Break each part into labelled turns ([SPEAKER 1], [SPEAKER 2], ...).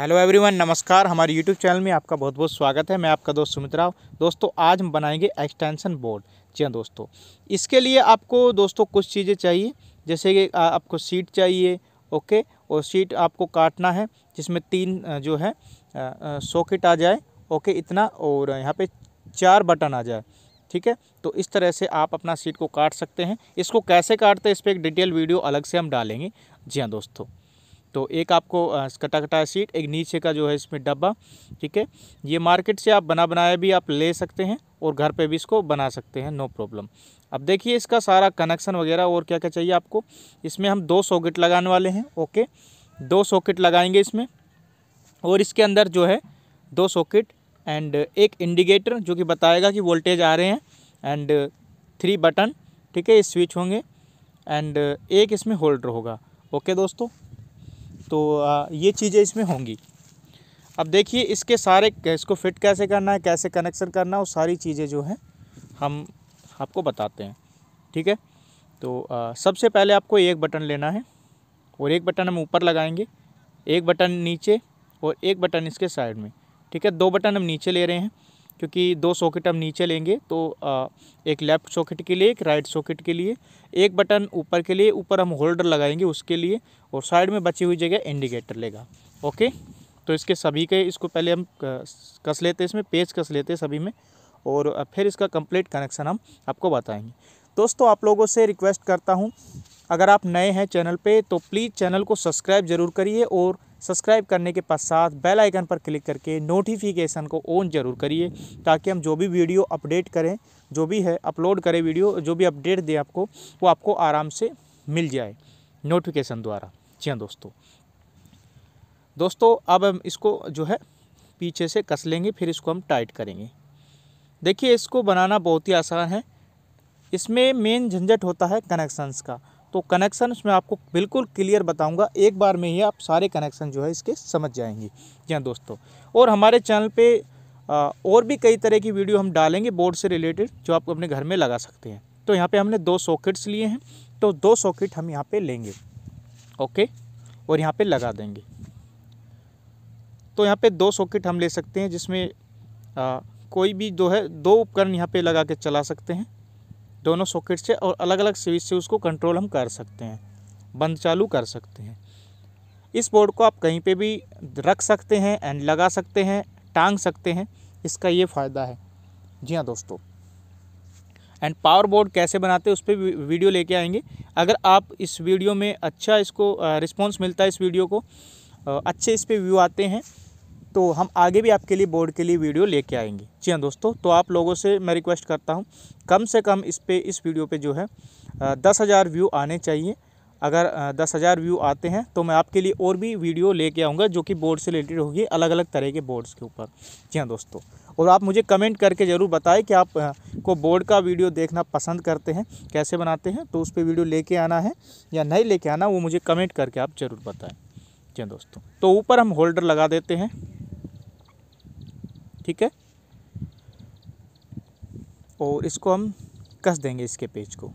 [SPEAKER 1] hello everyone नमस्कार हमारे YouTube channel में आपका बहुत बहुत स्वागत है मैं आपका दोस्त सुमित राव दोस्तों आज हम बनाएंगे एक्सटेंशन बोर्ड जी हाँ दोस्तों इसके लिए आपको दोस्तों कुछ चीज़ें चाहिए जैसे कि आपको सीट चाहिए ओके और सीट आपको काटना है जिसमें तीन जो है सॉकेट आ जाए ओके इतना और यहाँ पर चार बटन आ जाए ठीक है तो इस तरह से आप अपना सीट को काट सकते हैं इसको कैसे काटते हैं इस पर एक डिटेल वीडियो अलग से हम डालेंगे जी हाँ दोस्तों तो एक आपको कटा कटा सीट एक नीचे का जो है इसमें डब्बा ठीक है ये मार्केट से आप बना बनाया भी आप ले सकते हैं और घर पे भी इसको बना सकते हैं नो प्रॉब्लम अब देखिए इसका सारा कनेक्शन वगैरह और क्या क्या चाहिए आपको इसमें हम दो सॉकेट लगाने वाले हैं ओके दो सॉकेट लगाएंगे इसमें और इसके अंदर जो है दो सॉकेट एंड एक इंडिकेटर जो कि बताएगा कि वोल्टेज आ रहे हैं एंड थ्री बटन ठीक है ये स्विच होंगे एंड एक इसमें होल्डर होगा ओके दोस्तों तो आ, ये चीज़ें इसमें होंगी अब देखिए इसके सारे इसको फिट कैसे करना है कैसे कनेक्शन करना है वो सारी चीज़ें जो हैं हम आपको बताते हैं ठीक है तो आ, सबसे पहले आपको एक बटन लेना है और एक बटन हम ऊपर लगाएंगे एक बटन नीचे और एक बटन इसके साइड में ठीक है दो बटन हम नीचे ले रहे हैं क्योंकि दो सॉकेट हम नीचे लेंगे तो एक लेफ़्ट सॉकेट के लिए एक राइट सॉकेट के लिए एक बटन ऊपर के लिए ऊपर हम होल्डर लगाएंगे उसके लिए और साइड में बची हुई जगह इंडिकेटर लेगा ओके तो इसके सभी के इसको पहले हम कस लेते हैं इसमें पेज कस लेते हैं सभी में और फिर इसका कंप्लीट कनेक्शन हम आपको बताएंगे दोस्तों आप लोगों से रिक्वेस्ट करता हूँ अगर आप नए हैं चैनल पे तो प्लीज़ चैनल को सब्सक्राइब जरूर करिए और सब्सक्राइब करने के पश्चात बेल आइकन पर क्लिक करके नोटिफिकेशन को ऑन जरूर करिए ताकि हम जो भी वीडियो अपडेट करें जो भी है अपलोड करें वीडियो जो भी अपडेट दें आपको वो आपको आराम से मिल जाए नोटिफिकेशन द्वारा जी हाँ दोस्तों दोस्तों अब हम इसको जो है पीछे से कस लेंगे फिर इसको हम टाइट करेंगे देखिए इसको बनाना बहुत ही आसान है इसमें मेन झंझट होता है कनेक्शंस का तो कनेक्शन मैं आपको बिल्कुल क्लियर बताऊंगा एक बार में ही आप सारे कनेक्शन जो है इसके समझ जाएंगे जी हाँ दोस्तों और हमारे चैनल पे और भी कई तरह की वीडियो हम डालेंगे बोर्ड से रिलेटेड जो आप अपने घर में लगा सकते हैं तो यहाँ पे हमने दो सॉकेट्स लिए हैं तो दो सॉकेट हम यहाँ पर लेंगे ओके और यहाँ पर लगा देंगे तो यहाँ पर दो सॉकेट हम ले सकते हैं जिसमें आ, कोई भी जो है दो उपकरण यहाँ पर लगा के चला सकते हैं दोनों सॉकेट से और अलग अलग स्विच से उसको कंट्रोल हम कर सकते हैं बंद चालू कर सकते हैं इस बोर्ड को आप कहीं पे भी रख सकते हैं एंड लगा सकते हैं टांग सकते हैं इसका ये फ़ायदा है जी हाँ दोस्तों एंड पावर बोर्ड कैसे बनाते हैं उस पर वीडियो लेके आएंगे अगर आप इस वीडियो में अच्छा इसको रिस्पॉन्स मिलता है इस वीडियो को अच्छे इस पर व्यू आते हैं तो हम आगे भी आपके लिए बोर्ड के लिए वीडियो लेके आएंगे जी हाँ दोस्तों तो आप लोगों से मैं रिक्वेस्ट करता हूँ कम से कम इस पर इस वीडियो पे जो है दस हज़ार व्यू आने चाहिए अगर दस हज़ार व्यू आते हैं तो मैं आपके लिए और भी वीडियो लेके आऊँगा जो कि बोर्ड से रिलेटेड होगी अलग अलग तरह के बोर्ड्स के ऊपर जी हाँ दोस्तों और आप मुझे कमेंट करके ज़रूर बताएं कि आप को बोर्ड का वीडियो देखना पसंद करते हैं कैसे बनाते हैं तो उस पर वीडियो लेके आना है या नहीं लेके आना वो मुझे कमेंट करके आप ज़रूर बताएँ जी हाँ दोस्तों तो ऊपर हम होल्डर लगा देते हैं ठीक है और इसको हम कस देंगे इसके पेज को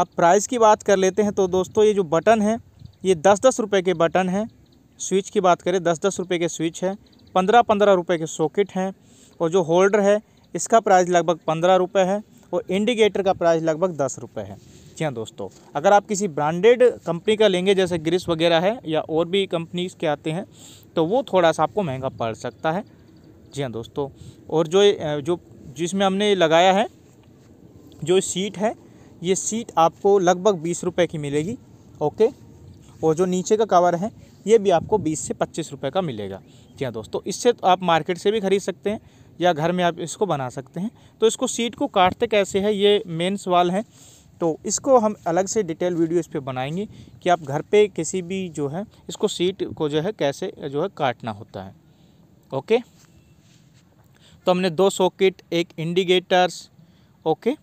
[SPEAKER 1] अब प्राइस की बात कर लेते हैं तो दोस्तों ये जो बटन है ये दस दस रुपये के बटन हैं स्विच की बात करें दस दस रुपये के स्विच हैं पंद्रह पंद्रह रुपये के सॉकेट हैं और जो होल्डर है इसका प्राइस लगभग पंद्रह रुपये है और इंडिकेटर का प्राइस लगभग दस रुपये है हैं दोस्तों अगर आप किसी ब्रांडेड कंपनी का लेंगे जैसे ग्रिस वगैरह है या और भी कंपनीज के आते हैं तो वो थोड़ा सा आपको महंगा पड़ सकता है जी हाँ दोस्तों और जो जो जिसमें हमने लगाया है जो सीट है ये सीट आपको लगभग बीस रुपये की मिलेगी ओके और जो नीचे का कवर है ये भी आपको बीस से पच्चीस रुपये का मिलेगा जी हाँ दोस्तों इससे तो आप मार्केट से भी ख़रीद सकते हैं या घर में आप इसको बना सकते हैं तो इसको सीट को काटते कैसे है ये मेन सवाल है तो इसको हम अलग से डिटेल वीडियो इस पर बनाएंगे कि आप घर पे किसी भी जो है इसको सीट को जो है कैसे जो है काटना होता है ओके तो हमने दो सॉकेट एक इंडिकेटर्स ओके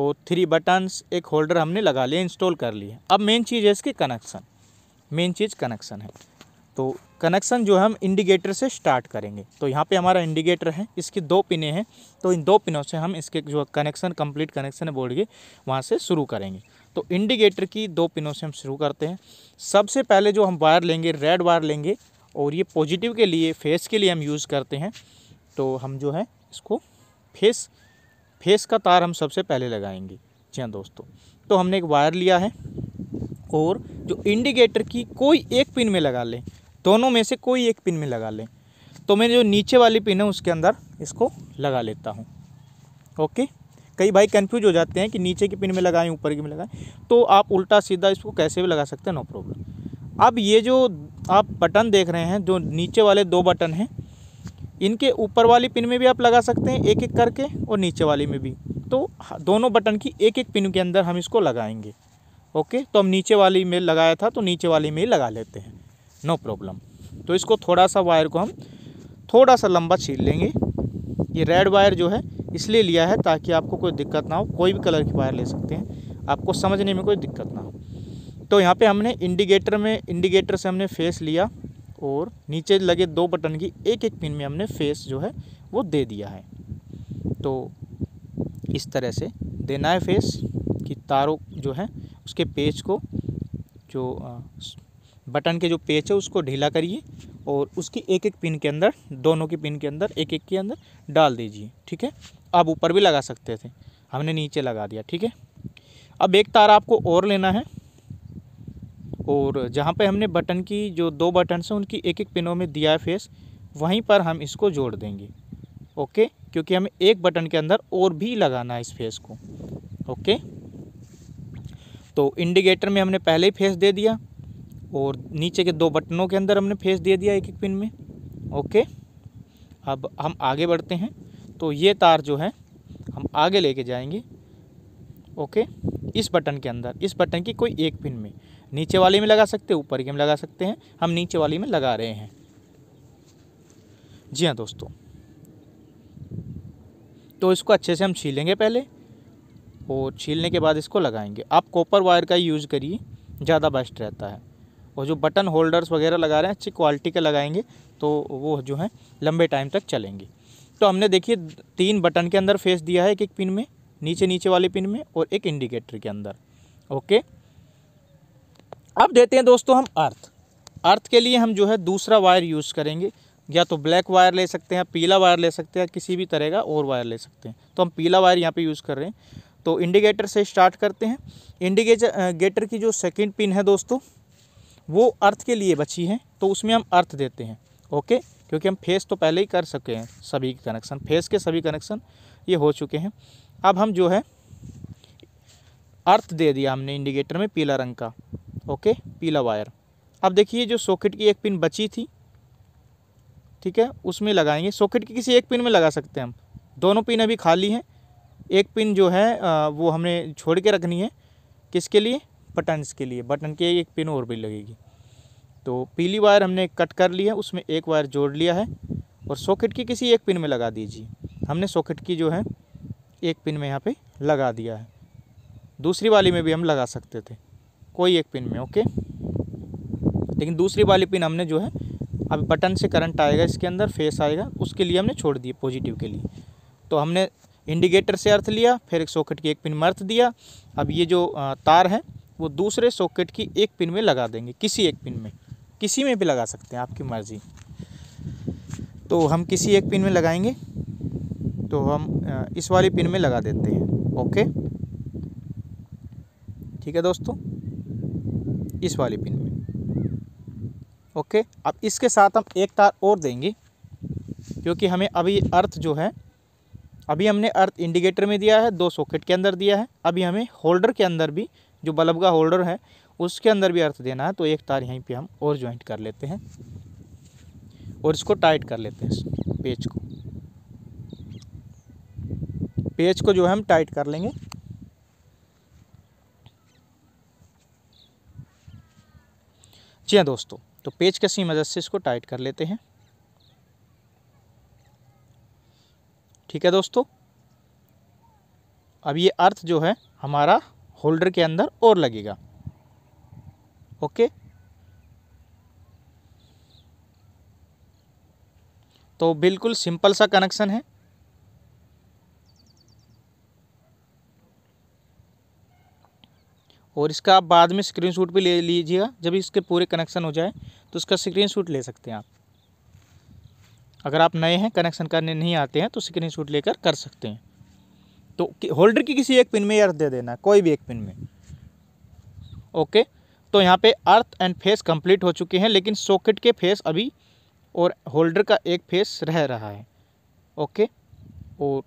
[SPEAKER 1] और थ्री बटन्स एक होल्डर हमने लगा लिया इंस्टॉल कर लिए अब मेन चीज़ है इसके कनेक्शन मेन चीज़ कनेक्शन है तो कनेक्शन जो है हम इंडिकेटर से स्टार्ट करेंगे तो यहाँ पे हमारा इंडिकेटर है इसकी दो पिने हैं तो इन दो पिनों से हम इसके जो कनेक्शन कंप्लीट कनेक्शन है बोर्ड के वहाँ से शुरू करेंगे तो इंडिकेटर की दो पिनों से हम शुरू करते हैं सबसे पहले जो हम वायर लेंगे रेड वायर लेंगे और ये पॉजिटिव के लिए फेस के लिए हम यूज़ करते हैं तो हम जो है इसको फेस फेस का तार हम सबसे पहले लगाएंगे जी हाँ दोस्तों तो हमने एक वायर लिया है और जो इंडिकेटर की कोई एक पिन में लगा लें दोनों में से कोई एक पिन में लगा लें तो मैं जो नीचे वाली पिन है उसके अंदर इसको लगा लेता हूँ ओके कई भाई कंफ्यूज हो जाते हैं कि नीचे की पिन में लगाएं ऊपर की में लगाएं तो आप उल्टा सीधा इसको कैसे भी लगा सकते हैं नो प्रॉब्लम अब ये जो आप बटन देख रहे हैं जो नीचे वाले दो बटन हैं इनके ऊपर वाली पिन में भी आप लगा सकते हैं एक एक करके और नीचे वाली में भी तो दोनों बटन की एक एक पिन के अंदर हम इसको लगाएंगे ओके तो हम नीचे वाली में लगाया था तो नीचे वाली में ही लगा लेते हैं नो प्रॉब्लम तो इसको थोड़ा सा वायर को हम थोड़ा सा लंबा छील लेंगे ये रेड वायर जो है इसलिए लिया है ताकि आपको कोई दिक्कत ना हो कोई भी कलर की वायर ले सकते हैं आपको समझने में कोई दिक्कत ना हो तो यहाँ पे हमने इंडिकेटर में इंडिकेटर से हमने फेस लिया और नीचे लगे दो बटन की एक एक पिन में हमने फेस जो है वो दे दिया है तो इस तरह से देना है फेस कि तारों जो है उसके पेज को जो बटन के जो पेच है उसको ढीला करिए और उसकी एक एक पिन के अंदर दोनों की पिन के अंदर एक एक के अंदर डाल दीजिए ठीक है आप ऊपर भी लगा सकते थे हमने नीचे लगा दिया ठीक है अब एक तार आपको और लेना है और जहाँ पे हमने बटन की जो दो बटन से उनकी एक एक पिनों में दिया है फेस वहीं पर हम इसको जोड़ देंगे ओके क्योंकि हमें एक बटन के अंदर और भी लगाना है इस फेस को ओके तो इंडिकेटर में हमने पहले ही फेस दे दिया और नीचे के दो बटनों के अंदर हमने फेस दे दिया एक एक पिन में ओके अब हम आगे बढ़ते हैं तो ये तार जो है हम आगे लेके जाएंगे ओके इस बटन के अंदर इस बटन की कोई एक पिन में नीचे वाले में लगा सकते हैं ऊपर के में लगा सकते हैं हम नीचे वाले में लगा रहे हैं जी हाँ दोस्तों तो इसको अच्छे से हम छीलेंगे पहले और छीलने के बाद इसको लगाएंगे आप कॉपर वायर का यूज़ करिए ज़्यादा बेस्ट रहता है और जो बटन होल्डर्स वगैरह लगा रहे हैं अच्छी क्वालिटी के लगाएंगे तो वो जो है लंबे टाइम तक चलेंगे तो हमने देखिए तीन बटन के अंदर फेस दिया है एक एक पिन में नीचे नीचे वाले पिन में और एक इंडिकेटर के अंदर ओके अब देते हैं दोस्तों हम अर्थ अर्थ के लिए हम जो है दूसरा वायर यूज़ करेंगे या तो ब्लैक वायर ले सकते हैं पीला वायर ले सकते हैं किसी भी तरह का और वायर ले सकते हैं तो हम पीला वायर यहाँ पे यूज़ कर रहे हैं तो इंडिकेटर से स्टार्ट करते हैं इंडिकेटर गेटर की जो सेकंड पिन है दोस्तों वो अर्थ के लिए बची हैं तो उसमें हम अर्थ देते हैं ओके क्योंकि हम फेस तो पहले ही कर सके हैं सभी कनेक्शन फेस के सभी कनेक्शन ये हो चुके हैं अब हम जो है अर्थ दे दिया हमने इंडिकेटर में पीला रंग का ओके पीला वायर अब देखिए जो सॉकेट की एक पिन बची थी ठीक है उसमें लगाएंगे सॉकेट की किसी एक पिन में लगा सकते हैं हम दोनों पिन अभी खाली हैं एक पिन जो है वो हमने छोड़ के रखनी है किसके लिए बटन्स के लिए बटन के एक पिन और भी लगेगी तो पीली वायर हमने कट कर ली है उसमें एक वायर जोड़ लिया है और सॉकेट की किसी एक पिन में लगा दीजिए हमने सॉकेट की जो है एक पिन में यहाँ पे लगा दिया है दूसरी वाली में भी हम लगा सकते थे कोई एक पिन में ओके लेकिन दूसरी वाली पिन हमने जो है अब बटन से करंट आएगा इसके अंदर फेस आएगा उसके लिए हमने छोड़ दिए पॉजिटिव के लिए तो हमने इंडिकेटर से अर्थ लिया फिर एक सॉकेट की एक पिन में अर्थ दिया अब ये जो तार है वो दूसरे सॉकेट की एक पिन में लगा देंगे किसी एक पिन में किसी में भी लगा सकते हैं आपकी मर्ज़ी तो हम किसी एक पिन में लगाएंगे तो हम इस वाली पिन में लगा देते हैं ओके ठीक है दोस्तों इस वाली पिन में ओके अब इसके साथ हम एक तार और देंगे क्योंकि हमें अभी अर्थ जो है अभी हमने अर्थ इंडिकेटर में दिया है दो सॉकेट के अंदर दिया है अभी हमें होल्डर के अंदर भी जो बल्ब का होल्डर है उसके अंदर भी अर्थ देना है तो एक तार यहीं पे हम और ज्वाइंट कर लेते हैं और इसको टाइट कर लेते हैं पेज को पेज को जो है हम टाइट कर लेंगे जी हाँ दोस्तों तो पेज कैसी मदद से इसको टाइट कर लेते हैं ठीक है दोस्तों अब ये अर्थ जो है हमारा होल्डर के अंदर और लगेगा ओके तो बिल्कुल सिंपल सा कनेक्शन है और इसका आप बाद में स्क्रीनशॉट भी ले लीजिएगा जब इसके पूरे कनेक्शन हो जाए तो इसका स्क्रीनशॉट ले सकते हैं आप अगर आप नए हैं कनेक्शन करने नहीं आते हैं तो स्क्रीनशॉट लेकर कर सकते हैं तो होल्डर की किसी एक पिन में अर्थ दे देना कोई भी एक पिन में ओके तो यहाँ पे अर्थ एंड फेस कंप्लीट हो चुके हैं लेकिन सॉकेट के फेस अभी और होल्डर का एक फेस रह रहा है ओके और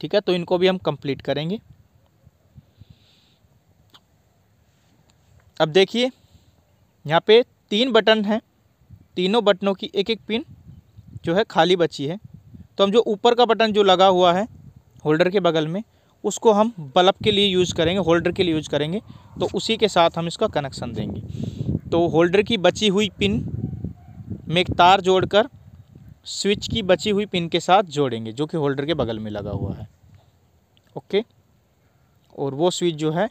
[SPEAKER 1] ठीक है तो इनको भी हम कंप्लीट करेंगे अब देखिए यहाँ पे तीन बटन हैं तीनों बटनों की एक एक पिन जो है खाली बची है तो हम जो ऊपर का बटन जो लगा हुआ है होल्डर के बगल में उसको हम बल्ब के लिए यूज़ करेंगे होल्डर के लिए यूज़ करेंगे तो उसी के साथ हम इसका कनेक्शन देंगे तो होल्डर की बची हुई पिन में एक तार जोड़कर स्विच की बची हुई पिन के साथ जोड़ेंगे जो कि होल्डर के बगल में लगा हुआ है ओके और वो स्विच जो है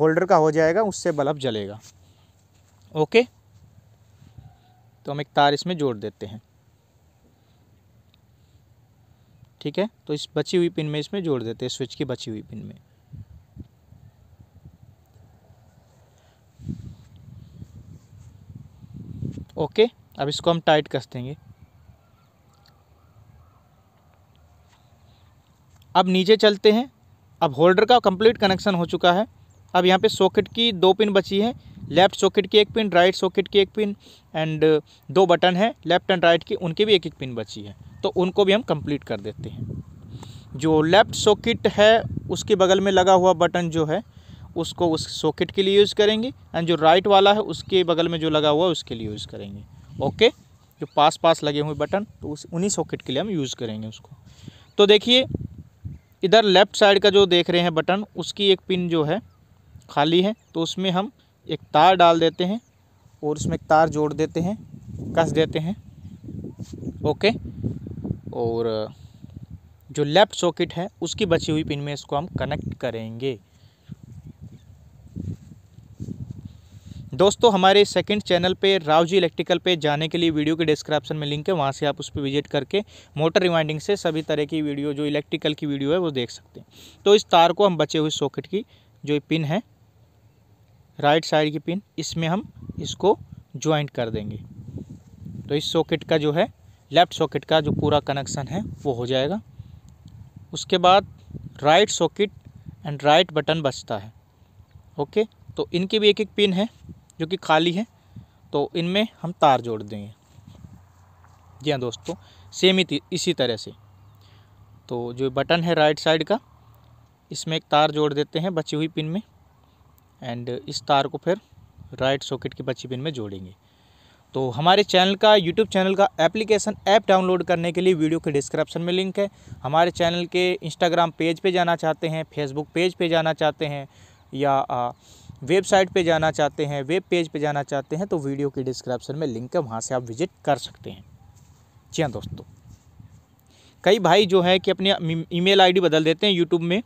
[SPEAKER 1] होल्डर का हो जाएगा उससे बल्ब जलेगा ओके तो हम एक तार इसमें जोड़ देते हैं ठीक है तो इस बची हुई पिन में इसमें जोड़ देते हैं स्विच की बची हुई पिन में ओके अब इसको हम टाइट कस देंगे अब नीचे चलते हैं अब होल्डर का कंप्लीट कनेक्शन हो चुका है अब यहाँ पे सॉकेट की दो पिन बची है लेफ्ट सॉकेट की एक पिन राइट सॉकेट की एक पिन एंड uh, दो बटन है लेफ्ट एंड राइट की उनकी भी एक एक पिन बची है तो उनको भी हम कंप्लीट कर देते हैं जो लेफ्ट सॉकेट है उसके बगल में लगा हुआ बटन जो है उसको उस सॉकेट के लिए यूज़ करेंगे एंड जो राइट वाला है उसके बगल में जो लगा हुआ है उसके लिए यूज़ करेंगे ओके जो पास पास लगे हुए बटन तो उस उन्हीं सॉकेट के लिए हम यूज़ करेंगे उसको तो देखिए इधर लेफ़्ट साइड का जो देख रहे हैं बटन उसकी एक पिन जो है खाली है तो उसमें हम एक तार डाल देते हैं और उसमें एक तार जोड़ देते हैं कस देते हैं ओके और जो लेफ़्ट सॉकेट है उसकी बची हुई पिन में इसको हम कनेक्ट करेंगे दोस्तों हमारे सेकंड चैनल पे रावजी इलेक्ट्रिकल पे जाने के लिए वीडियो के डिस्क्रिप्शन में लिंक है वहाँ से आप उस पर विजिट करके मोटर रिवाइंडिंग से सभी तरह की वीडियो जो इलेक्ट्रिकल की वीडियो है वो देख सकते हैं तो इस तार को हम बचे हुए सॉकेट की जो पिन है राइट साइड की पिन इसमें हम इसको ज्वाइंट कर देंगे तो इस सॉकेट का जो है लेफ़्ट सॉकेट का जो पूरा कनेक्शन है वो हो जाएगा उसके बाद right socket and right button बचता है ओके तो इनकी भी एक एक पिन है जो कि खाली है तो इनमें हम तार जोड़ देंगे जी हाँ दोस्तों सेम ही इसी तरह से तो जो बटन है राइट साइड का इसमें एक तार जोड़ देते हैं बची हुई पिन में एंड इस तार को फिर राइट सॉकेट की बच्ची पिन में जोड़ेंगे तो हमारे चैनल का यूट्यूब चैनल का एप्लीकेशन ऐप डाउनलोड करने के लिए वीडियो के डिस्क्रिप्शन में लिंक है हमारे चैनल के इंस्टाग्राम पेज पे जाना चाहते हैं फेसबुक पेज पे जाना चाहते हैं या वेबसाइट पे जाना चाहते हैं वेब पेज पे जाना चाहते हैं तो वीडियो के डिस्क्रिप्शन में लिंक है वहाँ से आप विजिट कर सकते हैं जी हाँ दोस्तों कई भाई जो है कि अपने ई मेल बदल देते हैं यूट्यूब में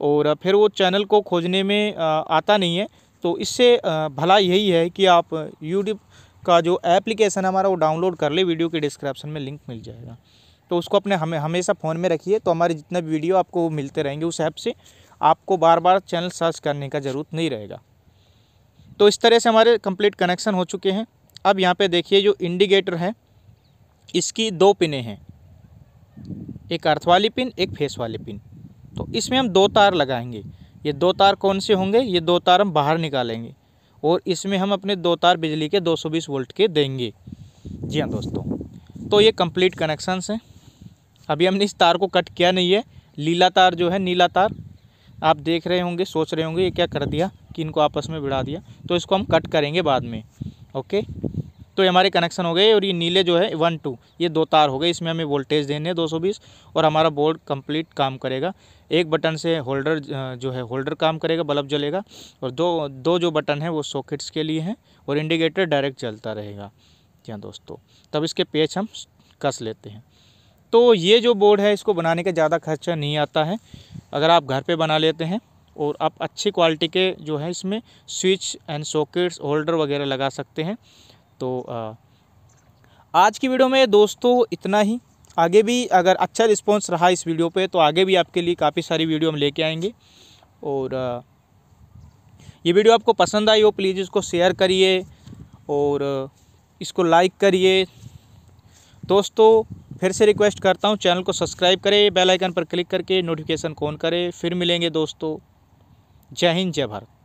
[SPEAKER 1] और फिर वो चैनल को खोजने में आता नहीं है तो इससे भला यही है कि आप यूट्यूब का जो एप्लीकेशन हमारा वो डाउनलोड कर ले वीडियो के डिस्क्रिप्शन में लिंक मिल जाएगा तो उसको अपने हमें हमेशा फ़ोन में रखिए तो हमारे जितने भी वीडियो आपको मिलते रहेंगे उस ऐप से आपको बार बार चैनल सर्च करने का ज़रूरत नहीं रहेगा तो इस तरह से हमारे कंप्लीट कनेक्शन हो चुके हैं अब यहाँ पे देखिए जो इंडिकेटर है इसकी दो पिनें हैं एक अर्थ वाली पिन एक फेस वाली पिन तो इसमें हम दो तार लगाएंगे ये दो तार कौन से होंगे ये दो तार हम बाहर निकालेंगे और इसमें हम अपने दो तार बिजली के 220 वोल्ट के देंगे जी हाँ दोस्तों तो ये कंप्लीट कनेक्शंस हैं अभी हमने इस तार को कट किया नहीं है लीला तार जो है नीला तार आप देख रहे होंगे सोच रहे होंगे ये क्या कर दिया कि इनको आपस में बिड़ा दिया तो इसको हम कट करेंगे बाद में ओके तो ये हमारे कनेक्शन हो गए और ये नीले जो है वन टू ये दो तार हो गए इसमें हमें वोल्टेज देने दो सौ बीस और हमारा बोर्ड कंप्लीट काम करेगा एक बटन से होल्डर जो है होल्डर काम करेगा बल्ब जलेगा और दो दो जो बटन है वो सॉकेट्स के लिए हैं और इंडिकेटर डायरेक्ट चलता रहेगा क्या दोस्तों तब इसके पेच हम कस लेते हैं तो ये जो बोर्ड है इसको बनाने का ज़्यादा खर्चा नहीं आता है अगर आप घर पर बना लेते हैं और आप अच्छी क्वालिटी के जो है इसमें स्विच एंड सॉकेट्स होल्डर वगैरह लगा सकते हैं तो आ, आज की वीडियो में दोस्तों इतना ही आगे भी अगर अच्छा रिस्पॉन्स रहा इस वीडियो पे तो आगे भी आपके लिए काफ़ी सारी वीडियो हम लेके आएंगे और आ, ये वीडियो आपको पसंद आई हो प्लीज़ इसको शेयर करिए और इसको लाइक करिए दोस्तों फिर से रिक्वेस्ट करता हूँ चैनल को सब्सक्राइब करें बेल आइकन पर क्लिक करके नोटिफिकेशन ऑन करें फिर मिलेंगे दोस्तों जय हिंद जय भारत